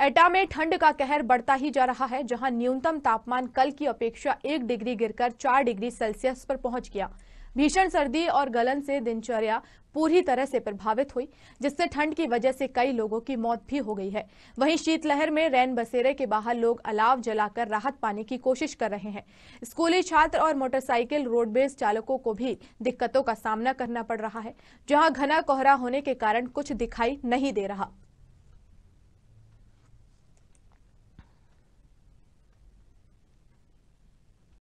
एटा में ठंड का कहर बढ़ता ही जा रहा है जहां न्यूनतम तापमान कल की अपेक्षा एक डिग्री गिरकर चार डिग्री सेल्सियस पर पहुंच गया भीषण सर्दी और गलन से दिनचर्या पूरी तरह से प्रभावित हुई जिससे ठंड की वजह से कई लोगों की मौत भी हो गई है वहीं शीतलहर में रैन बसेरे के बाहर लोग अलाव जलाकर राहत पाने की कोशिश कर रहे हैं स्कूली छात्र और मोटरसाइकिल रोडवेज चालकों को भी दिक्कतों का सामना करना पड़ रहा है जहां घना कोहरा होने के कारण कुछ दिखाई नहीं दे रहा